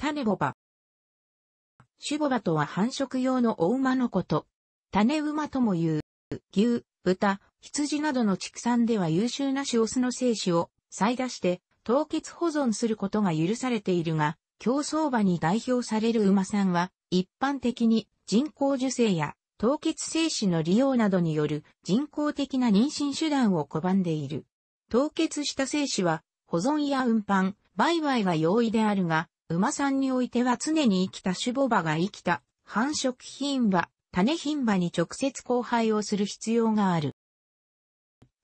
種ボバ。種ボバとは繁殖用のお馬のこと。種馬とも言う、牛、豚、羊などの畜産では優秀な種オスの精子を再出して凍結保存することが許されているが、競争馬に代表される馬さんは一般的に人工受精や凍結精子の利用などによる人工的な妊娠手段を拒んでいる。凍結した精子は保存や運搬、売買が容易であるが、馬さんにおいては常に生きた種母馬が生きた繁殖品馬、種品馬に直接交配をする必要がある。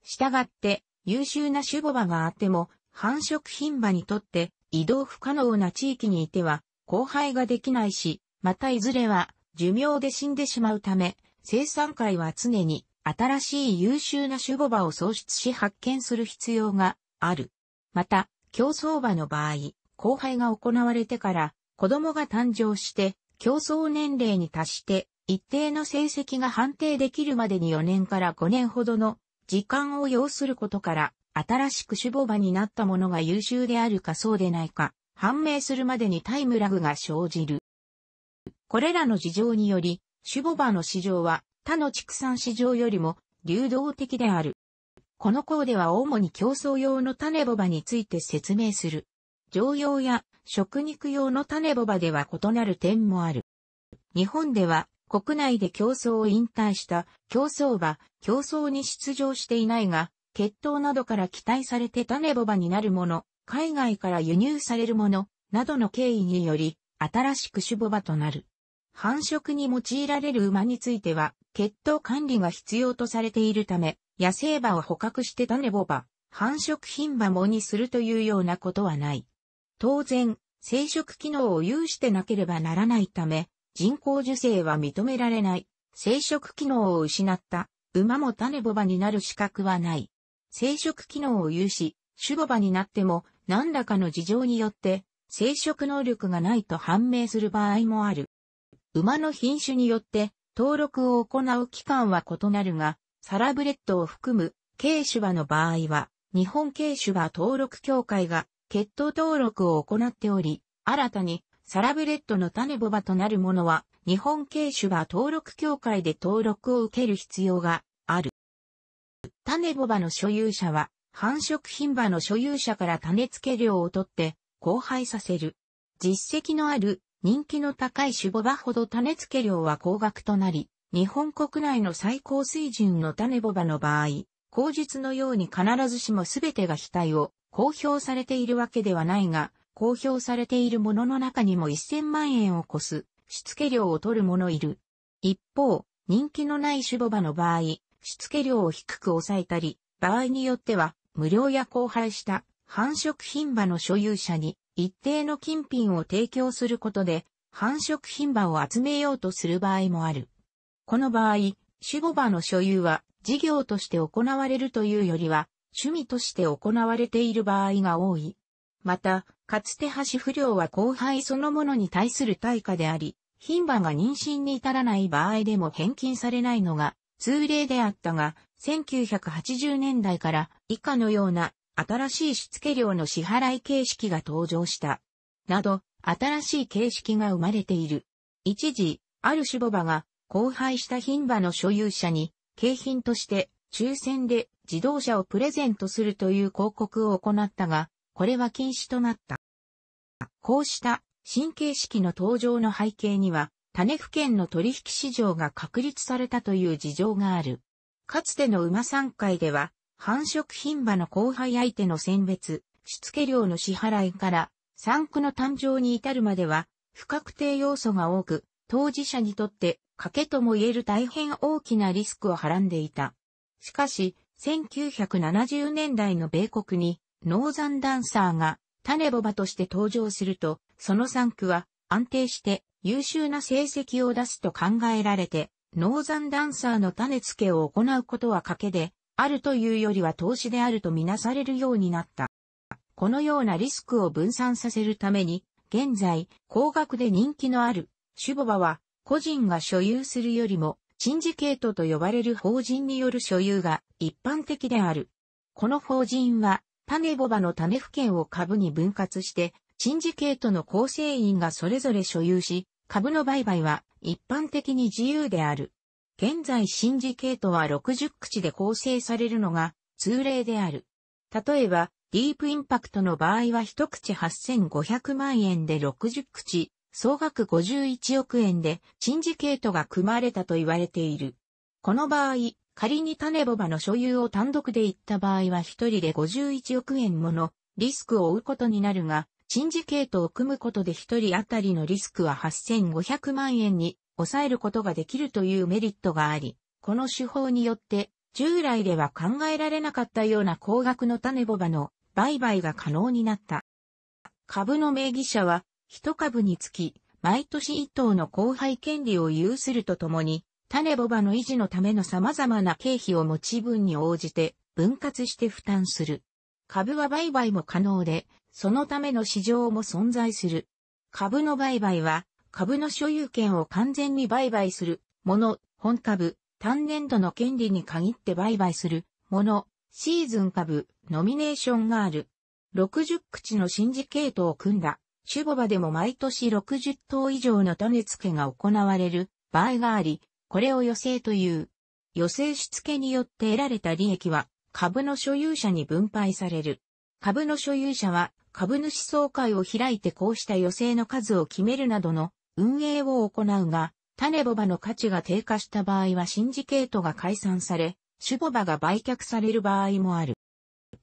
したがって、優秀な種母馬があっても、繁殖品馬にとって移動不可能な地域にいては、交配ができないし、またいずれは寿命で死んでしまうため、生産界は常に新しい優秀な種母馬を創出し発見する必要がある。また、競争馬の場合、交配が行われてから子供が誕生して競争年齢に達して一定の成績が判定できるまでに4年から5年ほどの時間を要することから新しく種母馬になったものが優秀であるかそうでないか判明するまでにタイムラグが生じる。これらの事情により種母馬の市場は他の畜産市場よりも流動的である。この項では主に競争用の種ボバについて説明する。常用や食肉用の種ボバでは異なる点もある。日本では国内で競争を引退した競争馬、競争に出場していないが、血統などから期待されて種ボバになるもの、海外から輸入されるもの、などの経緯により、新しく種ボバとなる。繁殖に用いられる馬については、血統管理が必要とされているため、野生馬を捕獲して種ボバ、繁殖品馬もにするというようなことはない。当然、生殖機能を有してなければならないため、人工受精は認められない。生殖機能を失った馬も種ボバになる資格はない。生殖機能を有し、種ボバになっても何らかの事情によって生殖能力がないと判明する場合もある。馬の品種によって登録を行う期間は異なるが、サラブレッドを含む軽種馬の場合は、日本軽種馬登録協会が血統登録を行っており、新たにサラブレッドの種ボバとなるものは、日本系種馬登録協会で登録を受ける必要がある。種ボバの所有者は、繁殖品馬の所有者から種付け料を取って、交配させる。実績のある人気の高い種ボバほど種付け料は高額となり、日本国内の最高水準の種ボバの場合、口述のように必ずしも全てが非体を公表されているわけではないが、公表されているものの中にも1000万円を超すしつけ料を取る者いる。一方、人気のない種母場の場合、しつけ料を低く抑えたり、場合によっては無料や交配した繁殖品場の所有者に一定の金品を提供することで繁殖品場を集めようとする場合もある。この場合、種母場の所有は事業として行われるというよりは、趣味として行われている場合が多い。また、かつて橋不良は後輩そのものに対する対価であり、牝馬が妊娠に至らない場合でも返金されないのが通例であったが、1980年代から以下のような新しいしつけ料の支払い形式が登場した。など、新しい形式が生まれている。一時、ある種母馬が、荒廃した牝馬の所有者に、景品として抽選で自動車をプレゼントするという広告を行ったが、これは禁止となった。こうした新形式の登場の背景には、種付県の取引市場が確立されたという事情がある。かつての馬産会では、繁殖品馬の後輩相手の選別、しつけ料の支払いから、産区の誕生に至るまでは、不確定要素が多く、当事者にとって賭けとも言える大変大きなリスクをはらんでいた。しかし、1970年代の米国に、ノーザンダンサーが、種ボバとして登場すると、その3区は、安定して優秀な成績を出すと考えられて、ノーザンダンサーの種付けを行うことは賭けで、あるというよりは投資であるとみなされるようになった。このようなリスクを分散させるために、現在、高額で人気のある、シュボバは、個人が所有するよりも、シンジケートと呼ばれる法人による所有が一般的である。この法人は、種ボバの種付権を株に分割して、シンジケートの構成員がそれぞれ所有し、株の売買は一般的に自由である。現在シンジケートは60口で構成されるのが通例である。例えば、ディープインパクトの場合は1口8500万円で60口、総額51億円でチンジケートが組まれたと言われている。この場合、仮に種ボバの所有を単独で行った場合は一人で51億円ものリスクを負うことになるが、チンジケートを組むことで一人当たりのリスクは8500万円に抑えることができるというメリットがあり、この手法によって従来では考えられなかったような高額の種ボバの売買が可能になった。株の名義者は一株につき、毎年一頭の後輩権利を有するとともに、種ボバの維持のための様々な経費を持ち分に応じて分割して負担する。株は売買も可能で、そのための市場も存在する。株の売買は、株の所有権を完全に売買する、もの、本株、単年度の権利に限って売買する、もの、シーズン株、ノミネーションがある。60口のシンジケートを組んだシュボバでも毎年60頭以上の種付けが行われる場合があり、これを余生という。余生し付けによって得られた利益は株の所有者に分配される。株の所有者は株主総会を開いてこうした余生の数を決めるなどの運営を行うが、種ボバの価値が低下した場合はシンジケートが解散され、種ボバが売却される場合もある。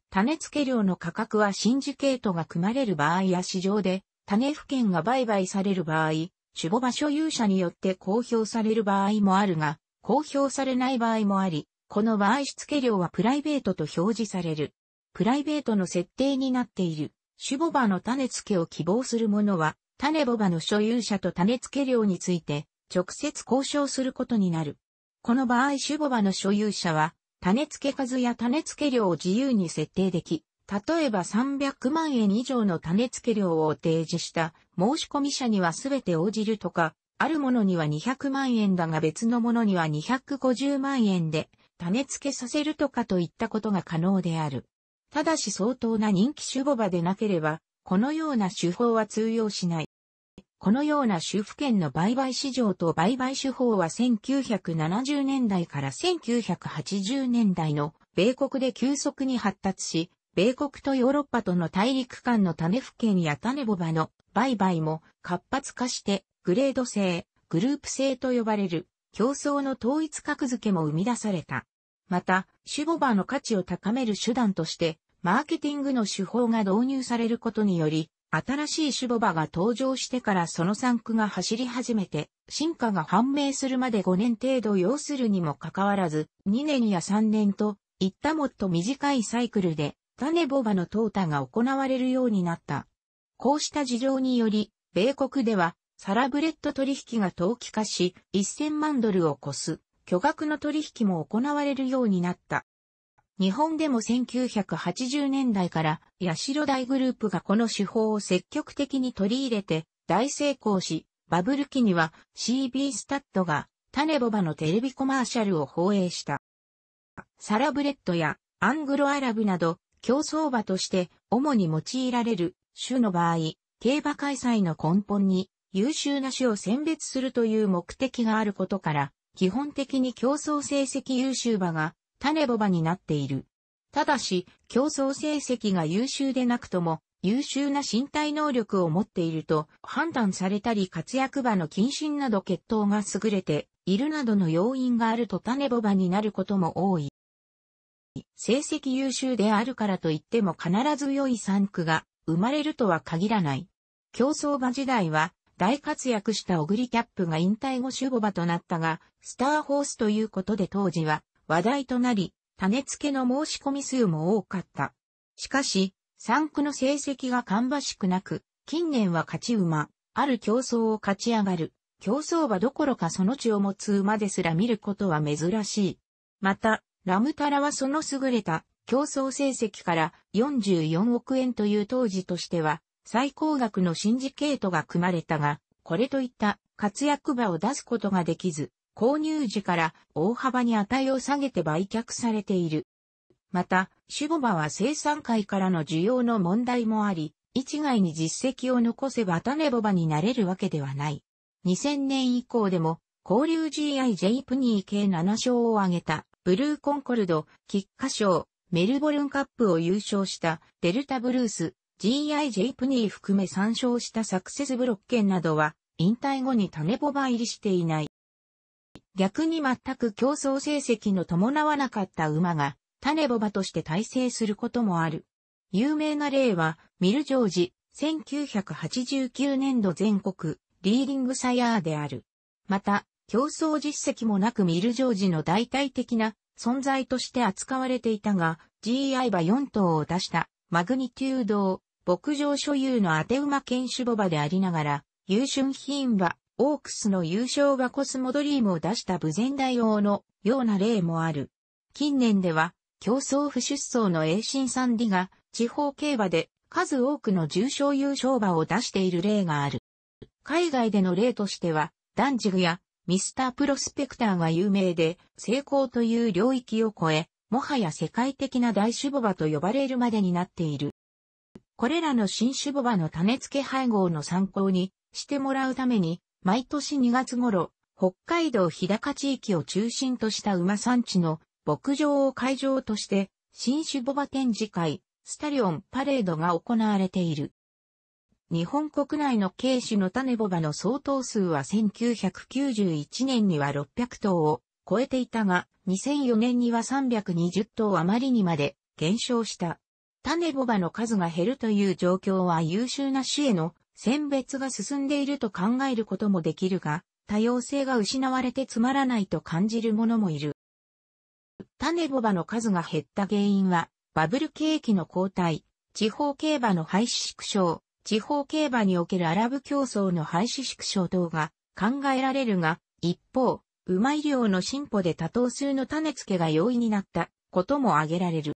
種付け料の価格はシンジケートが組まれる場合や市場で種付権が売買される場合、守護場所有者によって公表される場合もあるが、公表されない場合もあり、この場合付け料はプライベートと表示される。プライベートの設定になっている。守母場の種付けを希望する者は、種母場の所有者と種付け料について、直接交渉することになる。この場合守母場の所有者は、種付け数や種付け量を自由に設定でき、例えば300万円以上の種付け料を提示した申し込み者にはすべて応じるとか、あるものには200万円だが別のものには250万円で種付けさせるとかといったことが可能である。ただし相当な人気種母場でなければ、このような手法は通用しない。このような主婦権の売買市場と売買手法は1970年代から1980年代の米国で急速に発達し、米国とヨーロッパとの大陸間の種付近や種ボバの売買も活発化して、グレード制、グループ制と呼ばれる競争の統一格付けも生み出された。また、種ボバの価値を高める手段として、マーケティングの手法が導入されることにより、新しい種ボバが登場してからその産区が走り始めて、進化が判明するまで5年程度要するにもかかわらず、2年や3年と、いったもっと短いサイクルで、タネボバの淘汰が行われるようになった。こうした事情により、米国ではサラブレッド取引が投機化し、1000万ドルを超す巨額の取引も行われるようになった。日本でも1980年代から八代大グループがこの手法を積極的に取り入れて大成功し、バブル期には CB スタッドがタネボバのテレビコマーシャルを放映した。サラブレッドやアングロアラブなど競走馬として主に用いられる種の場合、競馬開催の根本に優秀な種を選別するという目的があることから、基本的に競争成績優秀馬が種ボ馬になっている。ただし、競争成績が優秀でなくとも、優秀な身体能力を持っていると判断されたり活躍馬の謹慎など血統が優れているなどの要因があると種ボ馬になることも多い。成績優秀であるからといっても必ず良い産区が生まれるとは限らない。競争馬時代は大活躍したオグリキャップが引退後守護馬となったが、スターホースということで当時は話題となり、種付けの申し込み数も多かった。しかし、産区の成績が芳しくなく、近年は勝ち馬、ある競争を勝ち上がる、競争馬どころかその地を持つ馬ですら見ることは珍しい。また、ラムタラはその優れた競争成績から44億円という当時としては最高額のシンジケートが組まれたが、これといった活躍場を出すことができず、購入時から大幅に値を下げて売却されている。また、シュボバは生産会からの需要の問題もあり、一概に実績を残せば種ボバになれるわけではない。2000年以降でも、交流 GIJ プニー計7勝を挙げた。ブルーコンコルド、菊花賞、メルボルンカップを優勝したデルタブルース、GIJ プニー含め参照したサクセスブロッケンなどは、引退後に種ボバ入りしていない。逆に全く競争成績の伴わなかった馬が、種ボバとして体制することもある。有名な例は、ミルジョージ、1989年度全国、リーディングサヤーである。また、競争実績もなくミルジョージの代替的な存在として扱われていたが、GI 馬4頭を出したマグニテュードを牧場所有の当て馬犬種ボバでありながら、優秀品馬、オークスの優勝馬コスモドリームを出した無前大王のような例もある。近年では、競争不出走の英進サンディが地方競馬で数多くの重賞優勝馬を出している例がある。海外での例としては、ダンジグやミスタープロスペクターが有名で、成功という領域を超え、もはや世界的な大種ボバと呼ばれるまでになっている。これらの新種ボバの種付け配合の参考にしてもらうために、毎年2月頃、北海道日高地域を中心とした馬産地の牧場を会場として、新種ボバ展示会、スタリオンパレードが行われている。日本国内の軽種の種ボバの相当数は1991年には600頭を超えていたが、2004年には320頭余りにまで減少した。種ボバの数が減るという状況は優秀な種への選別が進んでいると考えることもできるが、多様性が失われてつまらないと感じる者もいる。種ボバの数が減った原因は、バブル景気の後退、地方競馬の廃止縮小、地方競馬におけるアラブ競争の廃止縮小等が考えられるが、一方、馬医療の進歩で多頭数の種付けが容易になったことも挙げられる。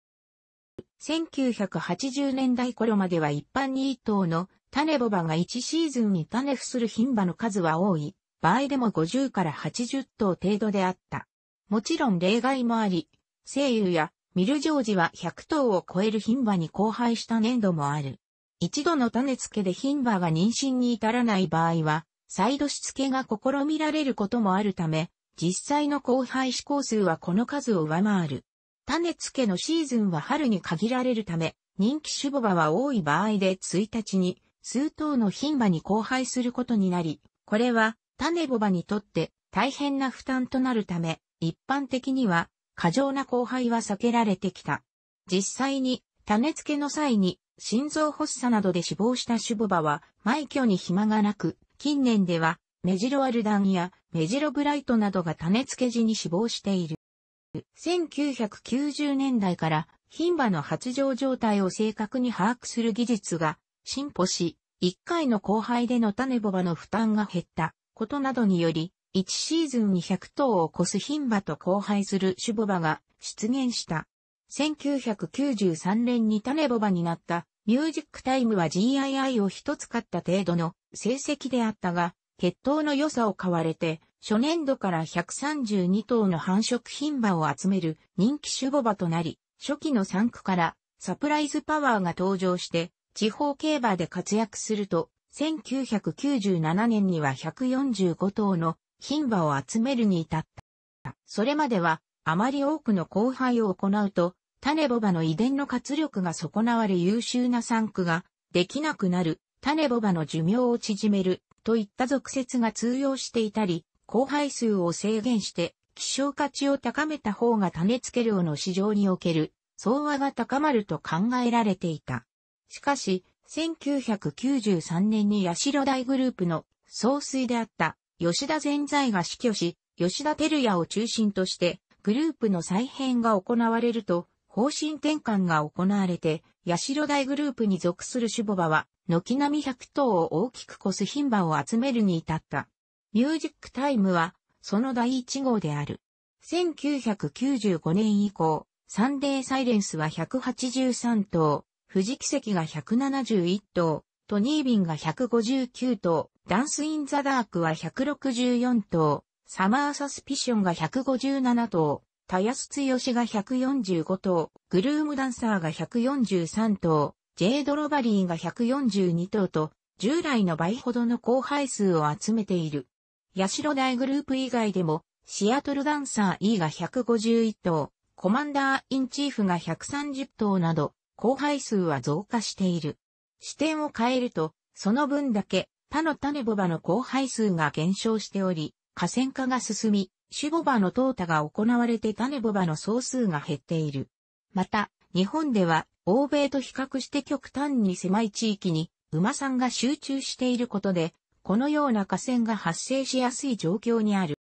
1980年代頃までは一般に一頭の種ボバが1シーズンに種付する品馬の数は多い。場合でも50から80頭程度であった。もちろん例外もあり、西友やミルジョージは100頭を超える品馬に荒廃した年度もある。一度の種付けで牝馬が妊娠に至らない場合は、再度しつけが試みられることもあるため、実際の交配試行数はこの数を上回る。種付けのシーズンは春に限られるため、人気種母馬は多い場合で1日に数頭の牝馬に交配することになり、これは種母馬にとって大変な負担となるため、一般的には過剰な交配は避けられてきた。実際に種付けの際に心臓発作などで死亡したシュボバは、埋挙に暇がなく、近年では、メジロアルダンやメジロブライトなどが種付け時に死亡している。1990年代から牝馬の発情状態を正確に把握する技術が進歩し、1回の交配での種ボバの負担が減ったことなどにより、1シーズンに100頭を超す牝馬と交配するュボバが出現した。1993年に種ボバになったミュージックタイムは GII を一つ買った程度の成績であったが、血統の良さを買われて、初年度から132頭の繁殖品馬を集める人気種ボバとなり、初期の3区からサプライズパワーが登場して、地方競馬で活躍すると、1997年には145頭の品馬を集めるに至った。それまでは、あまり多くの交配を行うと、種ボバの遺伝の活力が損なわれ優秀な産区ができなくなる、種ボバの寿命を縮めるといった俗説が通用していたり、交配数を制限して希少価値を高めた方が種付け量の市場における相和が高まると考えられていた。しかし、1993年に八代大グループの総帥であった吉田全財が死去し、吉田照也を中心としてグループの再編が行われると、方針転換が行われて、八代大グループに属するシュボバは、軒並み100頭を大きく越す牝馬を集めるに至った。ミュージックタイムは、その第1号である。1995年以降、サンデーサイレンスは183頭、富士奇跡が171頭、トニービンが159頭、ダンスインザダークは164頭、サマーサスピションが157頭、田安強つよしが145頭、グルームダンサーが143頭、ジェイドロバリーが142頭と、従来の倍ほどの後輩数を集めている。ヤシロ大グループ以外でも、シアトルダンサー E が151頭、コマンダーインチーフが130頭など、後輩数は増加している。視点を変えると、その分だけ、他の種ボバの後輩数が減少しており、河川化が進み、種ボバの淘汰が行われて種ボバの総数が減っている。また、日本では、欧米と比較して極端に狭い地域に、馬さんが集中していることで、このような河川が発生しやすい状況にある。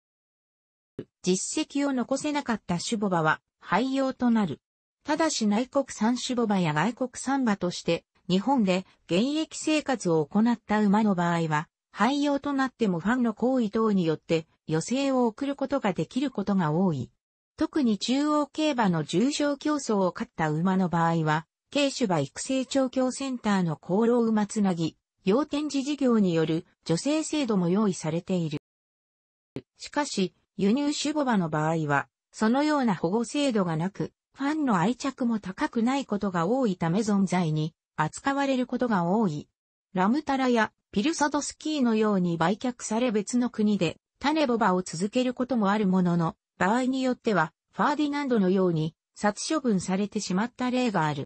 実績を残せなかった種ボバは廃用となる。ただし内国産種ボバや外国産馬として、日本で現役生活を行った馬の場合は、廃用となってもファンの行為等によって余生を送ることができることが多い。特に中央競馬の重賞競争を勝った馬の場合は、軽種馬育成調教センターの功労馬つなぎ、要点示事業による助成制度も用意されている。しかし、輸入種母馬の場合は、そのような保護制度がなく、ファンの愛着も高くないことが多いため存在に扱われることが多い。ラムタラやピルサドスキーのように売却され別の国で種ボバを続けることもあるものの、場合によってはファーディナンドのように殺処分されてしまった例がある。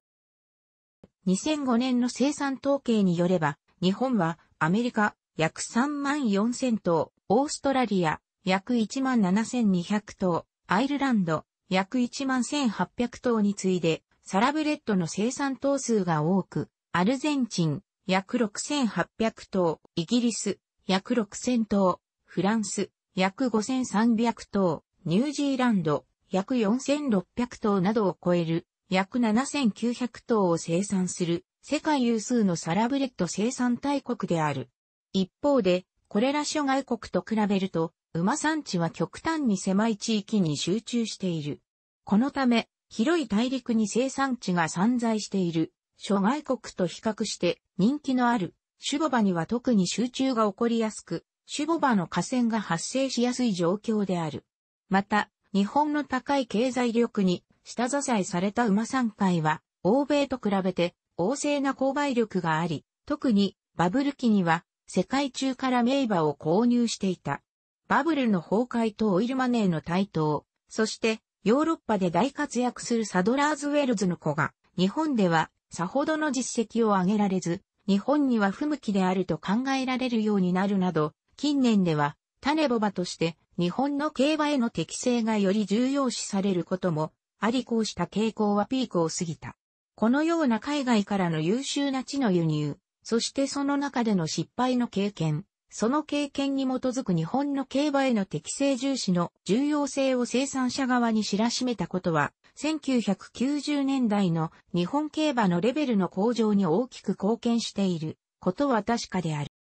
2005年の生産統計によれば、日本はアメリカ約3万4000頭、オーストラリア約1万7200頭、アイルランド約1万1800頭に次いで、サラブレッドの生産頭数が多く、アルゼンチン、約6800頭、イギリス、約6000頭、フランス、約5300頭、ニュージーランド、約4600頭などを超える、約7900頭を生産する、世界有数のサラブレッド生産大国である。一方で、これら諸外国と比べると、馬産地は極端に狭い地域に集中している。このため、広い大陸に生産地が散在している諸外国と比較して人気のあるシュボバには特に集中が起こりやすく、シュボバの河川が発生しやすい状況である。また、日本の高い経済力に下支えされた馬産会は、欧米と比べて旺盛な購買力があり、特にバブル期には世界中から名馬を購入していた。バブルの崩壊とオイルマネーの台頭、そしてヨーロッパで大活躍するサドラーズウェルズの子が日本ではさほどの実績を上げられず、日本には不向きであると考えられるようになるなど、近年では、種ボバとして日本の競馬への適性がより重要視されることも、ありこうした傾向はピークを過ぎた。このような海外からの優秀な地の輸入、そしてその中での失敗の経験、その経験に基づく日本の競馬への適正重視の重要性を生産者側に知らしめたことは、1990年代の日本競馬のレベルの向上に大きく貢献していることは確かである。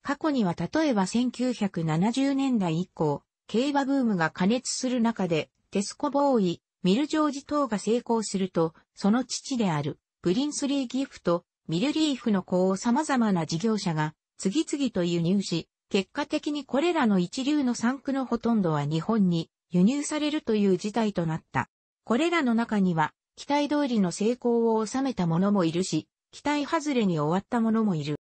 過去には例えば1970年代以降、競馬ブームが加熱する中で、テスコボーイ、ミルジョージ等が成功すると、その父である、プリンスリーギフト、ミルリーフの子を様々な事業者が、次々と輸入し、結果的にこれらの一流の産区のほとんどは日本に輸入されるという事態となった。これらの中には、期待通りの成功を収めた者もいるし、期待外れに終わった者もいる。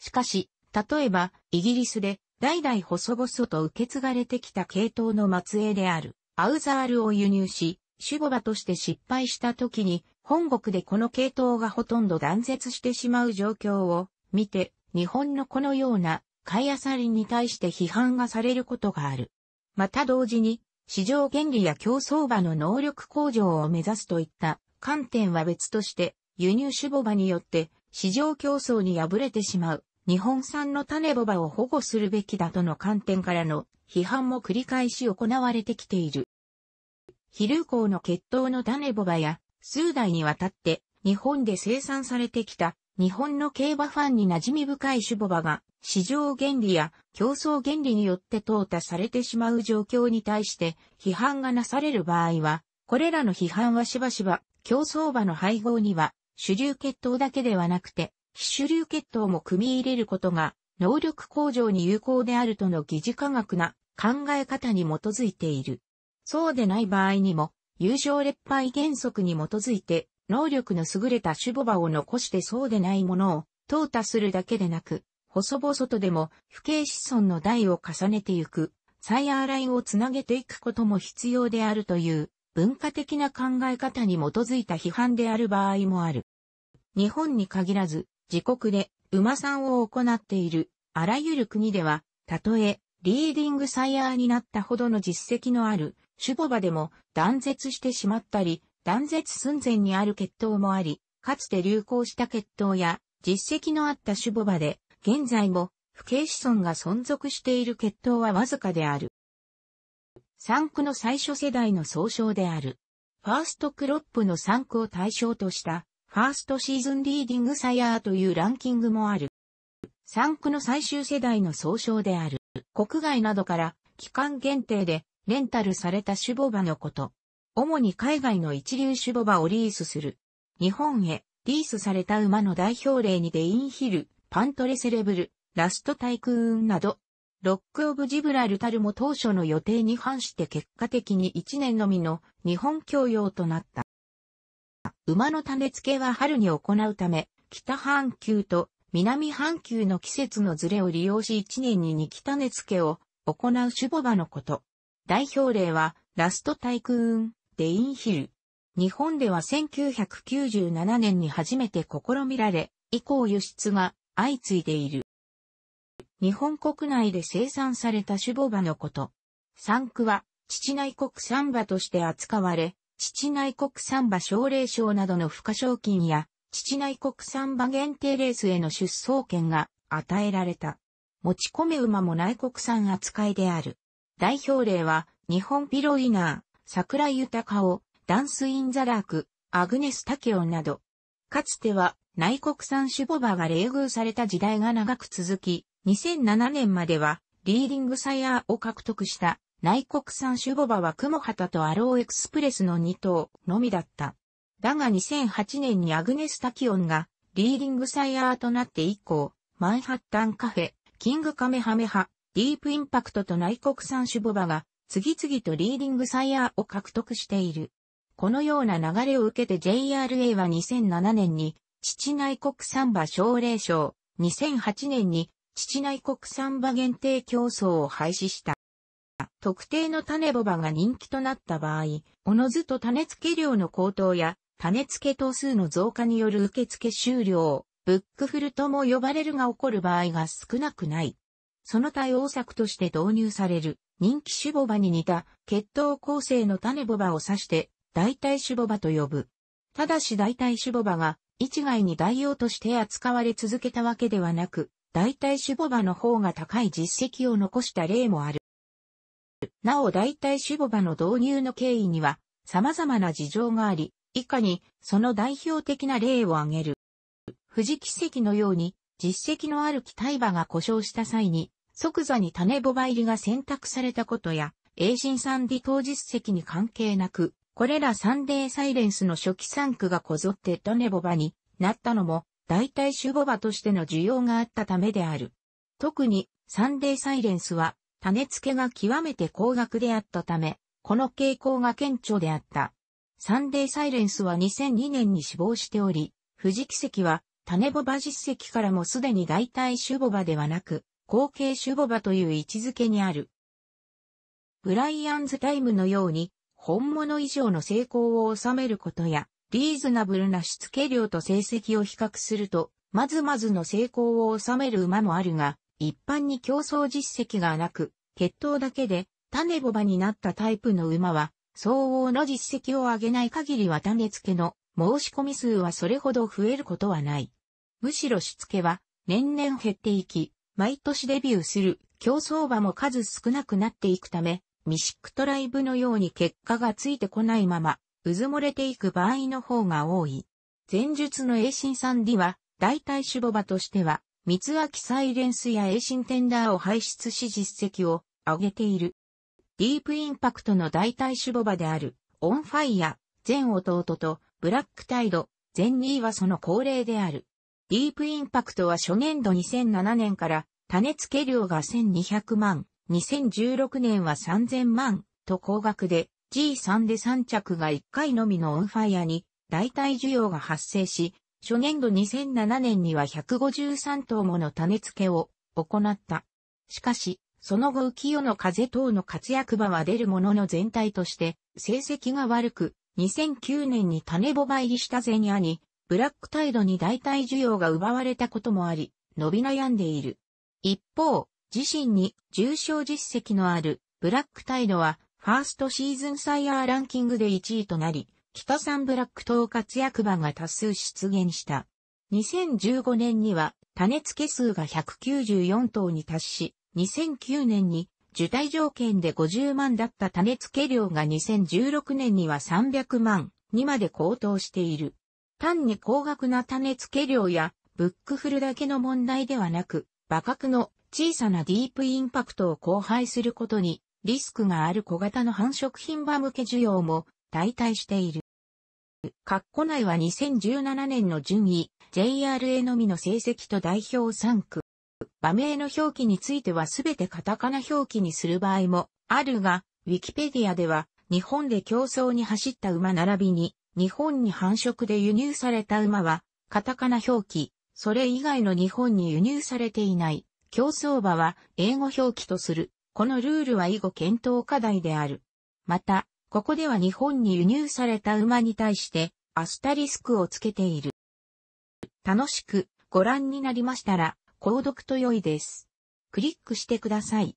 しかし、例えば、イギリスで、代々細々と受け継がれてきた系統の末裔である、アウザールを輸入し、守護場として失敗した時に、本国でこの系統がほとんど断絶してしまう状況を見て、日本のこのような買い漁りに対して批判がされることがある。また同時に、市場原理や競争馬の能力向上を目指すといった観点は別として、輸入種母場によって市場競争に敗れてしまう日本産の種母場を保護するべきだとの観点からの批判も繰り返し行われてきている。昼竜の血統の種母場や数代にわたって日本で生産されてきた日本の競馬ファンに馴染み深い種母場が市場原理や競争原理によって淘汰されてしまう状況に対して批判がなされる場合は、これらの批判はしばしば競争場の配合には主流血統だけではなくて、非主流血統も組み入れることが能力向上に有効であるとの疑似科学な考え方に基づいている。そうでない場合にも、優勝劣敗原則に基づいて、能力の優れた守護場を残してそうでないものを淘汰するだけでなく、細々とでも不敬子孫の代を重ねてゆく、再洗いをつなげていくことも必要であるという文化的な考え方に基づいた批判である場合もある。日本に限らず、自国で馬さんを行っているあらゆる国では、たとえリーディングサイヤーになったほどの実績のあるシュボバでも断絶してしまったり、断絶寸前にある血統もあり、かつて流行した血統や実績のあったシュボバで現在も不景。子孫が存続している血統はわずかである。産区の最初世代の総称である。ファーストクロップの産区を対象としたファーストシーズンリーディングサイヤーというランキングもある。産区の最終世代の総称である。国外などから期間限定でレンタルされた種母馬のこと。主に海外の一流種母馬をリースする。日本へリースされた馬の代表例にデインヒル、パントレセレブル、ラストタイクーンなど、ロックオブジブラルタルも当初の予定に反して結果的に1年のみの日本教養となった。馬の種付けは春に行うため、北半球と南半球の季節のズレを利用し1年に2期種付けを行う種母馬のこと。代表例は、ラストタイクーン、デインヒル。日本では1997年に初めて試みられ、以降輸出が相次いでいる。日本国内で生産された種母馬のこと。産区は、父内国産馬として扱われ、父内国産馬奨励賞などの付加賞金や、父内国産馬限定レースへの出走権が与えられた。持ち込め馬も内国産扱いである。代表例は、日本ピロイナー、桜井豊を、ダンス・イン・ザ・ラーク、アグネス・タケオなど。かつては、内国産シュボバが冷遇された時代が長く続き、2007年まではリーディングサイヤーを獲得した内国産シュボバはクモハタとアローエクスプレスの2頭のみだった。だが2008年にアグネス・タキオンがリーディングサイヤーとなって以降、マンハッタンカフェ、キングカメハメハ、ディープインパクトと内国産シュボバが次々とリーディングサイヤーを獲得している。このような流れを受けて JRA は2007年に父内国産馬奨励賞、2008年に父内国産馬限定競争を廃止した。特定の種ボバが人気となった場合、おのずと種付け量の高騰や、種付け頭数の増加による受付終了、ブックフルとも呼ばれるが起こる場合が少なくない。その対応策として導入される、人気種ボバに似た、血統構成の種ボバを指して、代替種ボバと呼ぶ。ただし代替種ボバが一概に代用として扱われ続けたわけではなく、代替守護場の方が高い実績を残した例もある。なお代替守護場の導入の経緯には様々な事情があり、以下にその代表的な例を挙げる。富士奇跡のように実績のある機体馬が故障した際に即座に種ボバ入りが選択されたことや、英神産ディ当実績に関係なくこれらサンデーサイレンスの初期産区がこぞってドネボバになったのも、代替種ボバとしての需要があったためである。特に、サンデーサイレンスは、種付けが極めて高額であったため、この傾向が顕著であった。サンデーサイレンスは2002年に死亡しており、藤木石は、種ボバ実績からもすでに代替種ボバではなく、後継種ボバという位置づけにある。ブライアンズタイムのように、本物以上の成功を収めることや、リーズナブルなしつけ量と成績を比較すると、まずまずの成功を収める馬もあるが、一般に競争実績がなく、血統だけで種ボバになったタイプの馬は、相応の実績を上げない限りは種付けの申し込み数はそれほど増えることはない。むしろしつけは年々減っていき、毎年デビューする競争馬も数少なくなっていくため、ミシックトライブのように結果がついてこないまま、うずもれていく場合の方が多い。前述の栄新さんには、代替種母馬としては、三脇サイレンスやシンテンダーを排出し実績を上げている。ディープインパクトの代替種母馬である、オンファイア、全弟と、ブラックタイド、全2位はその恒例である。ディープインパクトは初年度2007年から、種付け量が1200万、2016年は3000万と高額で G3 で3着が1回のみのオンファイアに代替需要が発生し、初年度2007年には153頭もの種付けを行った。しかし、その後浮世の風等の活躍場は出るものの全体として成績が悪く、2009年に種ボバ入りしたゼニアに、ブラックタイドに代替需要が奪われたこともあり、伸び悩んでいる。一方、自身に重賞実績のあるブラックタイドはファーストシーズンサイヤーランキングで1位となり、北三ブラック等活躍馬が多数出現した。2015年には種付け数が194頭に達し、2009年に受胎条件で50万だった種付け量が2016年には300万にまで高騰している。単に高額な種付け量やブックフルだけの問題ではなく、馬格の小さなディープインパクトを荒廃することにリスクがある小型の繁殖品場向け需要も代替している。カッコ内は2017年の順位、JRA のみの成績と代表3区。場名の表記についてはすべてカタカナ表記にする場合もあるが、ウィキペディアでは日本で競争に走った馬並びに日本に繁殖で輸入された馬はカタカナ表記、それ以外の日本に輸入されていない競争馬は英語表記とする。このルールは以後検討課題である。また、ここでは日本に輸入された馬に対してアスタリスクをつけている。楽しくご覧になりましたら、購読と良いです。クリックしてください。